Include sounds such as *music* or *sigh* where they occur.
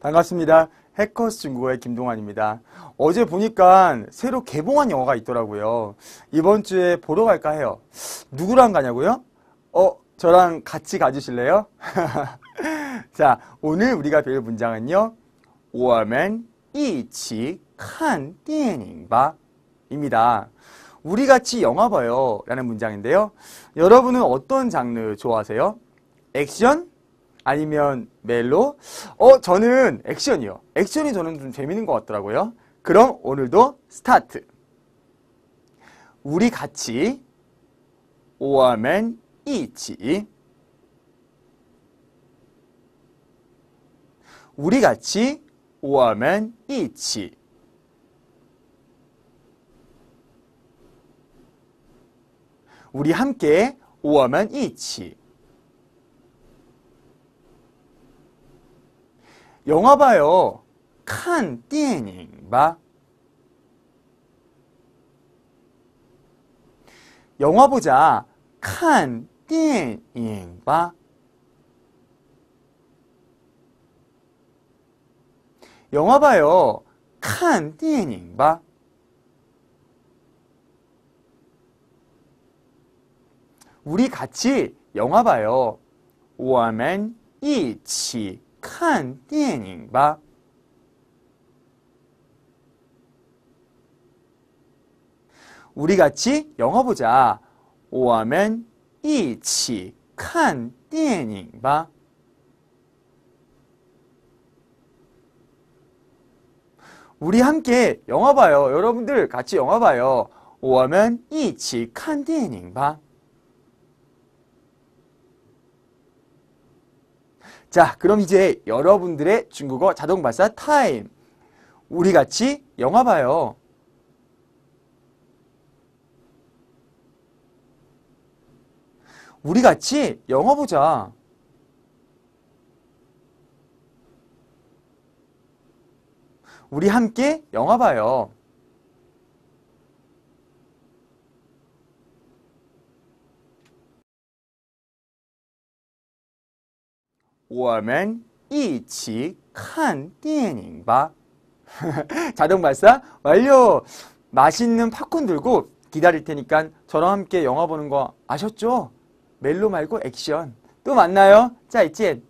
반갑습니다. 해커스 중국어의 김동환입니다. 어제 보니까 새로 개봉한 영화가 있더라고요. 이번 주에 보러 갈까 해요. 누구랑 가냐고요? 어, 저랑 같이 가주실래요? *laughs* 자, 오늘 우리가 배울 문장은요. 我们一起看电影吧 입니다. 우리 같이 영화 봐요 라는 문장인데요. 여러분은 어떤 장르 좋아하세요? 액션? 아니면 멜로어 저는 액션이요. 액션이 저는 좀 재밌는 것 같더라고요. 그럼 오늘도 스타트. 우리 같이 오아멘 이치 우리 같이 오아멘 이치 우리 함께 오아멘 이치 영화 봐요. 칸, 띠에닝, 봐. 영화 보자. 칸, 띠에닝, 봐. 영화 봐요. 칸, 띠에닝, 봐. 우리 같이 영화 봐요. 我们一起 看电影吧。우리 같이 영화 보자. 我们一起看电影吧. 우리 함께 영화 봐요. 여러분들 같이 영화 봐요. 我们一起看电影吧. 자, 그럼 이제 여러분들의 중국어 자동 발사 타임. 우리 같이 영화 봐요. 우리 같이 영화 보자. 우리 함께 영화 봐요. 我们一起看电影吧。 *laughs* 자동 발사 완료. 맛있는 팝콘 들고 기다릴 테니까 저랑 함께 영화 보는 거 아셨죠? 멜로 말고 액션. 또 만나요. 자, 이제